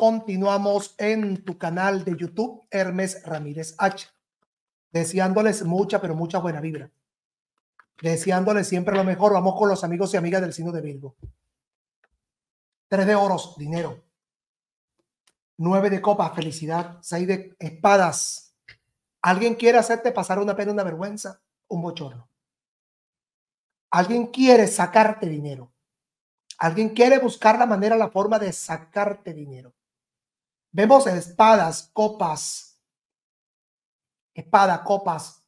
continuamos en tu canal de YouTube, Hermes Ramírez H. Deseándoles mucha, pero mucha buena vibra. Deseándoles siempre lo mejor. Vamos con los amigos y amigas del signo de Virgo. Tres de oros, dinero. Nueve de copas, felicidad. Seis de espadas. Alguien quiere hacerte pasar una pena, una vergüenza, un bochorno. Alguien quiere sacarte dinero. Alguien quiere buscar la manera, la forma de sacarte dinero. Vemos espadas, copas. Espada, copas.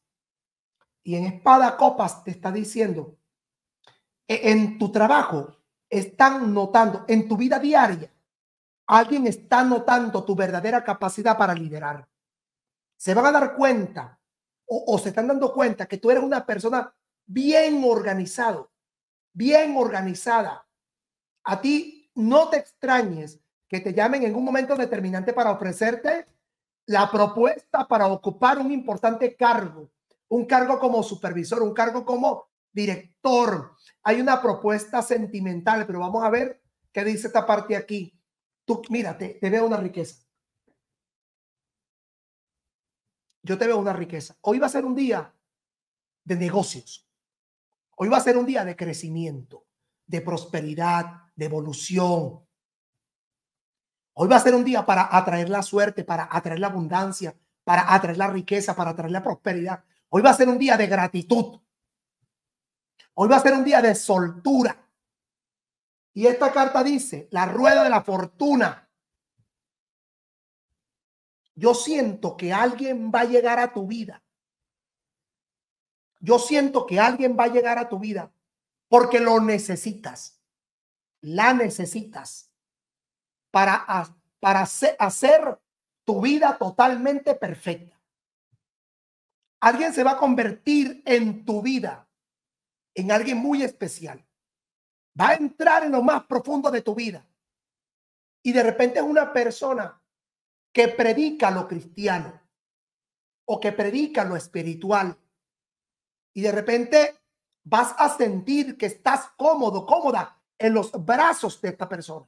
Y en espada, copas te está diciendo, e-, en tu trabajo están notando, en tu vida diaria, alguien está notando tu verdadera capacidad para liderar. Se van a dar cuenta o, se están dando cuenta que tú eres una persona bien organizado, bien organizada. A ti no te extrañes que te llamen en un momento determinante para ofrecerte la propuesta para ocupar un importante cargo, un cargo como supervisor, un cargo como director. Hay una propuesta sentimental, pero vamos a ver qué dice esta parte aquí. Tú, mira, te veo una riqueza. Yo te veo una riqueza. Hoy va a ser un día de negocios. Hoy va a ser un día de crecimiento, de prosperidad, de evolución, Hoy va a ser un día para atraer la suerte, para atraer la abundancia, para atraer la riqueza, para atraer la prosperidad. Hoy va a ser un día de gratitud. Hoy va a ser un día de soltura. Y esta carta dice, la rueda de la fortuna. Yo siento que alguien va a llegar a tu vida. Yo siento que alguien va a llegar a tu vida porque lo necesitas. La necesitas para, hacer tu vida totalmente perfecta. Alguien se va a convertir en tu vida, en alguien muy especial. Va a entrar en lo más profundo de tu vida. Y de repente es una persona que predica lo cristiano o que predica lo espiritual. Y de repente vas a sentir que estás cómodo, cómoda en los brazos de esta persona.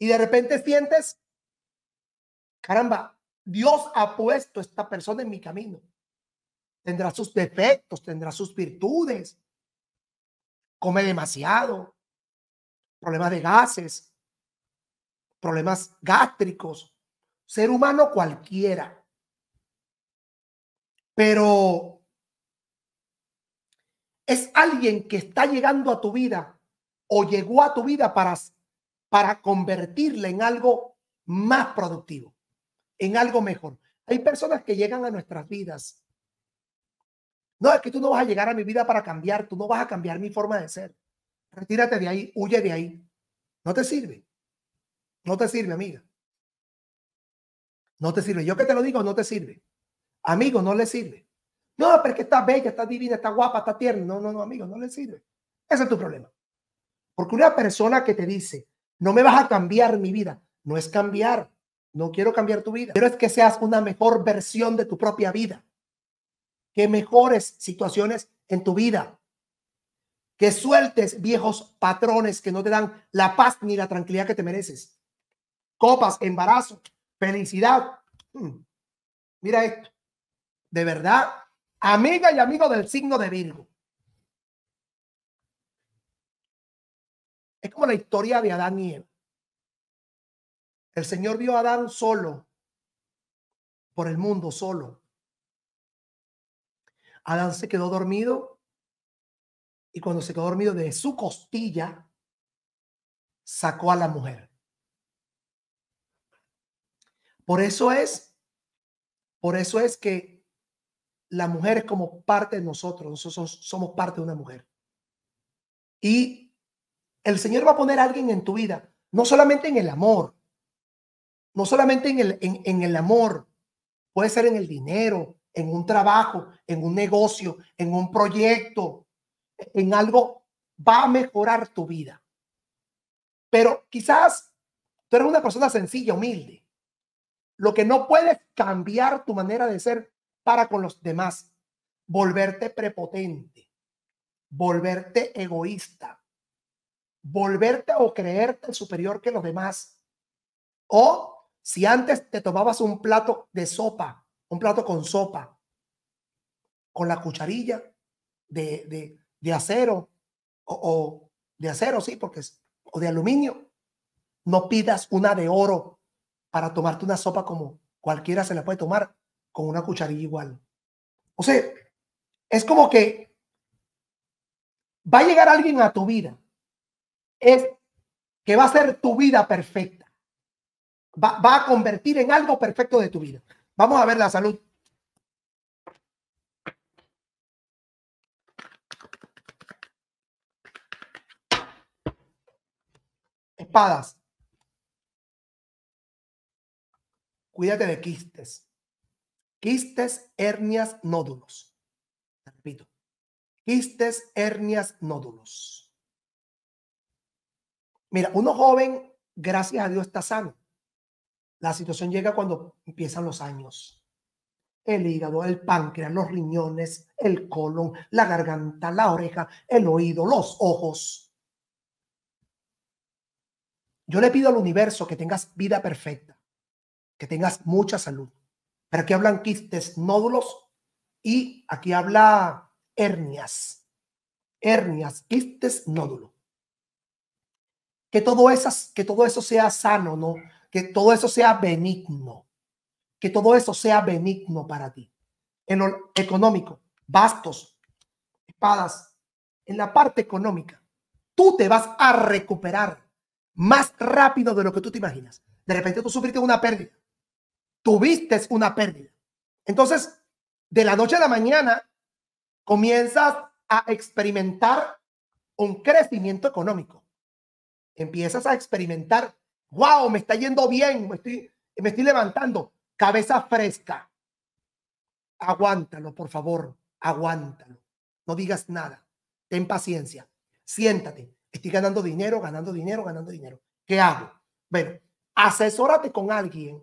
Y de repente sientes, caramba, Dios ha puesto esta persona en mi camino. Tendrá sus defectos, tendrá sus virtudes. Come demasiado, problemas de gases, problemas gástricos, ser humano cualquiera. Pero es alguien que está llegando a tu vida o llegó a tu vida para para convertirla en algo más productivo, en algo mejor. Hay personas que llegan a nuestras vidas. No, es que tú no vas a llegar a mi vida para cambiar, tú no vas a cambiar mi forma de ser. Retírate de ahí, huye de ahí. No te sirve. No te sirve, amiga. No te sirve. Yo que te lo digo, no te sirve. Amigo, no le sirve. No, porque es está bella, está divina, está guapa, está tierna. No, no, no, amigo, no le sirve. Ese es tu problema. Porque una persona que te dice, no me vas a cambiar mi vida. No es cambiar. No quiero cambiar tu vida. Pero es que seas una mejor versión de tu propia vida. Que mejores situaciones en tu vida. Que sueltes viejos patrones que no te dan la paz ni la tranquilidad que te mereces. Copas, embarazo, felicidad. Mm. Mira esto. De verdad, amiga y amigo del signo de Virgo. Es como la historia de Adán y Eva. El Señor vio a Adán solo, por el mundo solo. Adán se quedó dormido y cuando se quedó dormido de su costilla, sacó a la mujer. Por eso es, por eso es que la mujer es como parte de nosotros, nosotros somos parte de una mujer. Y el Señor va a poner a alguien en tu vida, no solamente en el amor, no solamente en el, en, el amor, puede ser en el dinero, en un trabajo, en un negocio, en un proyecto, en algo, va a mejorar tu vida. Pero quizás tú eres una persona sencilla, humilde. Lo que no puedes cambiar tu manera de ser para con los demás, volverte prepotente, volverte egoísta, volverte o creerte superior que los demás. O si antes te tomabas un plato de sopa, un plato con sopa, con la cucharilla de, de, de acero o, de acero, sí, porque o de aluminio, no pidas una de oro para tomarte una sopa como cualquiera se la puede tomar con una cucharilla igual. O sea, es como que va a llegar alguien a tu vida es que va a ser tu vida perfecta. Va, a convertir en algo perfecto de tu vida. Vamos a ver la salud. Espadas. Cuídate de quistes. Quistes, hernias, nódulos. repito. Quistes, hernias, nódulos. Mira, uno joven, gracias a Dios, está sano. La situación llega cuando empiezan los años. El hígado, el páncreas, los riñones, el colon, la garganta, la oreja, el oído, los ojos. Yo le pido al universo que tengas vida perfecta, que tengas mucha salud. Pero aquí hablan quistes, nódulos y aquí habla hernias. Hernias, quistes, nódulos que todo, esas, que todo eso sea sano, ¿no? Que todo eso sea benigno. Que todo eso sea benigno para ti. En lo económico, bastos, espadas, en la parte económica, tú te vas a recuperar más rápido de lo que tú te imaginas. De repente tú sufriste una pérdida. Tuviste una pérdida. Entonces, de la noche a la mañana, comienzas a experimentar un crecimiento económico empiezas a experimentar, wow, me está yendo bien, me estoy, me estoy levantando, cabeza fresca. Aguántalo, por favor, aguántalo. No digas nada, ten paciencia, siéntate. Estoy ganando dinero, ganando dinero, ganando dinero. ¿Qué hago? Bueno, asesórate con alguien.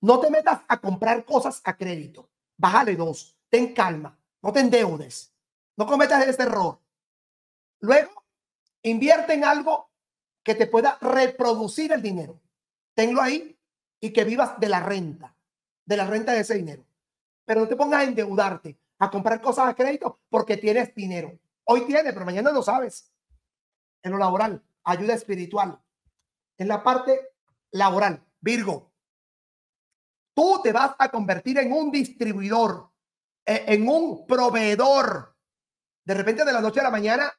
No te metas a comprar cosas a crédito. Bájale dos. Ten calma. No te endeudes. No cometas ese error. Luego, invierte en algo que te pueda reproducir el dinero. Tenlo ahí y que vivas de la renta, de la renta de ese dinero. Pero no te pongas a endeudarte, a comprar cosas a crédito porque tienes dinero. Hoy tienes, pero mañana no sabes. En lo laboral, ayuda espiritual. En la parte laboral, Virgo, tú te vas a convertir en un distribuidor, e, en un proveedor. De repente de la noche a la mañana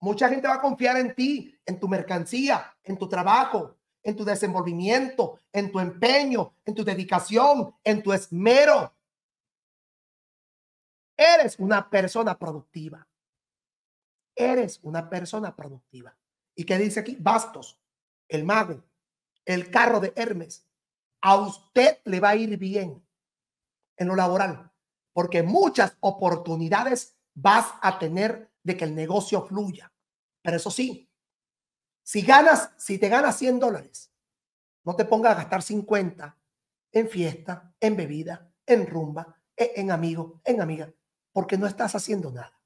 Mucha gente va a confiar en ti, en tu mercancía, en tu trabajo, en tu desenvolvimiento, en tu empeño, en tu dedicación, en tu esmero. Eres una persona productiva. Eres una persona productiva. ¿Y qué dice aquí? Bastos, el mago, el carro de Hermes. A usted le va a ir bien en lo laboral, porque muchas oportunidades vas a tener de que el negocio fluya. Pero eso sí, si ganas, si te ganas 100 dólares, no te pongas a gastar 50 en fiesta, en bebida, en rumba, e-, en amigo, en amiga, porque no estás haciendo nada.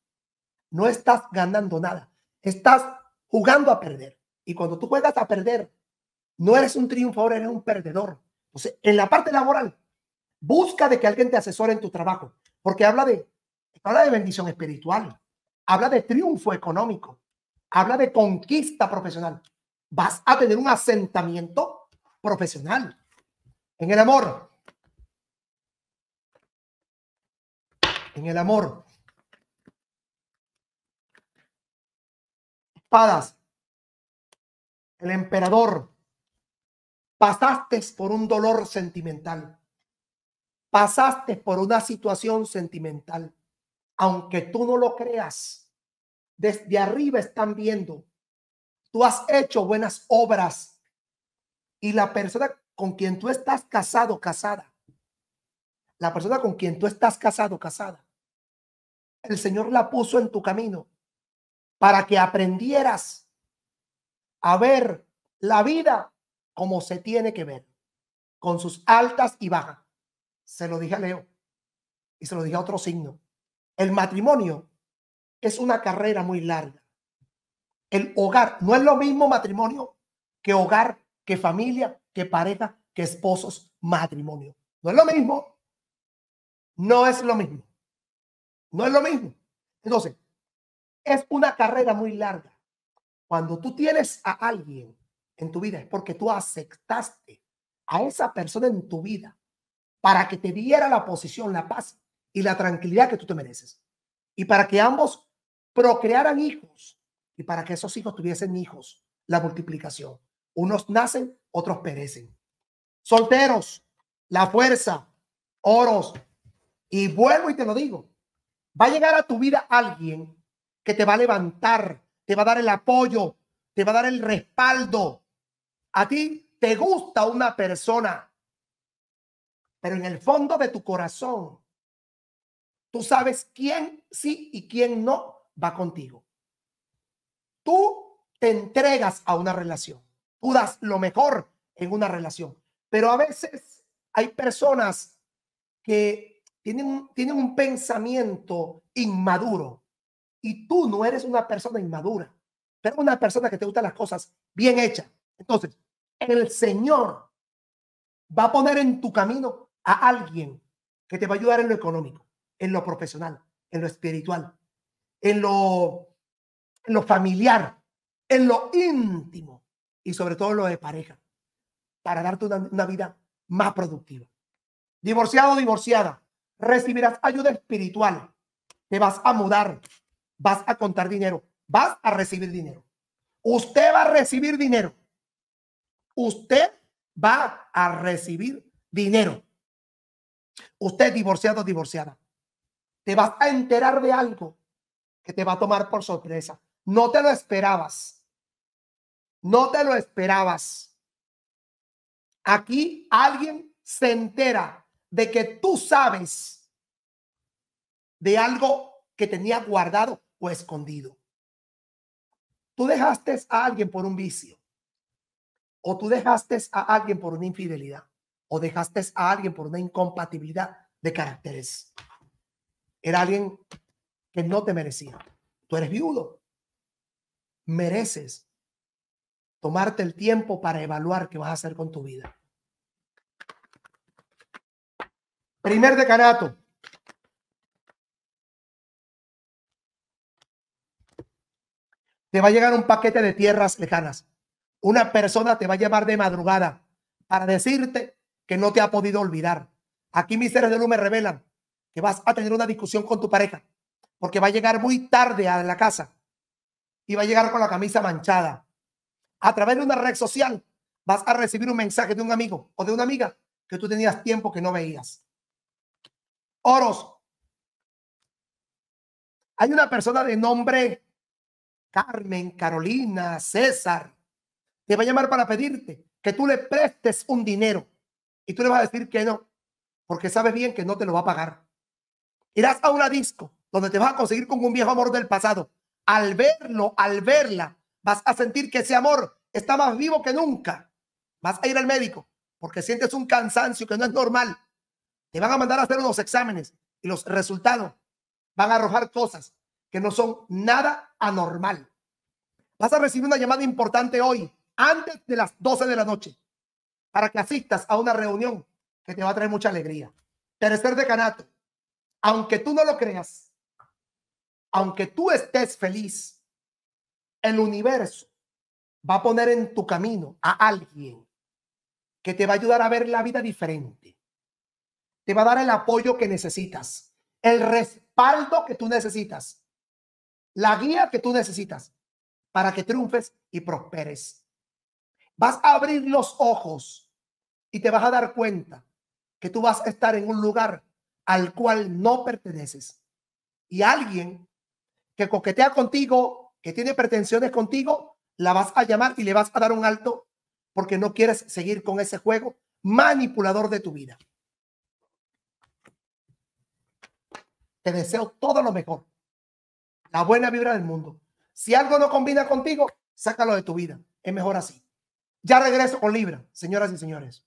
No estás ganando nada. Estás jugando a perder. Y cuando tú juegas a perder, no eres un triunfador, eres un perdedor. Entonces, en la parte laboral, busca de que alguien te asesore en tu trabajo, porque habla de, habla de bendición espiritual, habla de triunfo económico, habla de conquista profesional. Vas a tener un asentamiento profesional en el amor. En el amor. Espadas. El emperador. Pasaste por un dolor sentimental. Pasaste por una situación sentimental aunque tú no lo creas, desde arriba están viendo. Tú has hecho buenas obras y la persona con quien tú estás casado, casada, la persona con quien tú estás casado, casada, el Señor la puso en tu camino para que aprendieras a ver la vida como se tiene que ver, con sus altas y bajas. Se lo dije a Leo y se lo dije a otro signo. El matrimonio es una carrera muy larga. El hogar no es lo mismo matrimonio que hogar, que familia, que pareja, que esposos, matrimonio. No es lo mismo. No es lo mismo. No es lo mismo. Entonces, es una carrera muy larga. Cuando tú tienes a alguien en tu vida es porque tú aceptaste a esa persona en tu vida para que te diera la posición, la paz y la tranquilidad que tú te mereces. Y para que ambos procrearan hijos y para que esos hijos tuviesen hijos, la multiplicación. Unos nacen, otros perecen. Solteros, la fuerza, oros. Y vuelvo y te lo digo, va a llegar a tu vida alguien que te va a levantar, te va a dar el apoyo, te va a dar el respaldo. A ti te gusta una persona, pero en el fondo de tu corazón Tú sabes quién sí y quién no va contigo. Tú te entregas a una relación. Tú das lo mejor en una relación. Pero a veces hay personas que tienen, tienen un pensamiento inmaduro y tú no eres una persona inmadura, pero una persona que te gusta las cosas bien hechas. Entonces, el Señor va a poner en tu camino a alguien que te va a ayudar en lo económico en lo profesional, en lo espiritual, en lo, lo familiar, en lo íntimo y sobre todo lo de pareja, para darte una, una vida más productiva. Divorciado o divorciada, recibirás ayuda espiritual, te vas a mudar, vas a contar dinero, vas a recibir dinero. Usted va a recibir dinero. Usted va a recibir dinero. Usted divorciado o divorciada te vas a enterar de algo que te va a tomar por sorpresa. No te lo esperabas. No te lo esperabas. Aquí alguien se entera de que tú sabes de algo que tenía guardado o escondido. Tú dejaste a alguien por un vicio, o tú dejaste a alguien por una infidelidad, o dejaste a alguien por una incompatibilidad de caracteres. Era alguien que no te merecía. Tú eres viudo. Mereces tomarte el tiempo para evaluar qué vas a hacer con tu vida. Primer decanato. Te va a llegar un paquete de tierras lejanas. Una persona te va a llamar de madrugada para decirte que no te ha podido olvidar. Aquí mis seres de luz me revelan que vas a tener una discusión con tu pareja, porque va a llegar muy tarde a la casa y va a llegar con la camisa manchada. A través de una red social vas a recibir un mensaje de un amigo o de una amiga que tú tenías tiempo que no veías. Oros. Hay una persona de nombre Carmen, Carolina, César. Te va a llamar para pedirte que tú le prestes un dinero y tú le vas a decir que no, porque sabes bien que no te lo va a pagar. Irás a una disco donde te vas a conseguir con un viejo amor del pasado. Al verlo, al verla, vas a sentir que ese amor está más vivo que nunca. Vas a ir al médico porque sientes un cansancio que no es normal. Te van a mandar a hacer unos exámenes y los resultados van a arrojar cosas que no son nada anormal. Vas a recibir una llamada importante hoy, antes de las 12 de la noche, para que asistas a una reunión que te va a traer mucha alegría. Tercer decanato, aunque tú no lo creas, aunque tú estés feliz, el universo va a poner en tu camino a alguien que te va a ayudar a ver la vida diferente. Te va a dar el apoyo que necesitas, el respaldo que tú necesitas, la guía que tú necesitas para que triunfes y prosperes. Vas a abrir los ojos y te vas a dar cuenta que tú vas a estar en un lugar al cual no perteneces y alguien que coquetea contigo, que tiene pretensiones contigo, la vas a llamar y le vas a dar un alto porque no quieres seguir con ese juego manipulador de tu vida. Te deseo todo lo mejor. La buena vibra del mundo. Si algo no combina contigo, sácalo de tu vida. Es mejor así. Ya regreso con Libra, señoras y señores.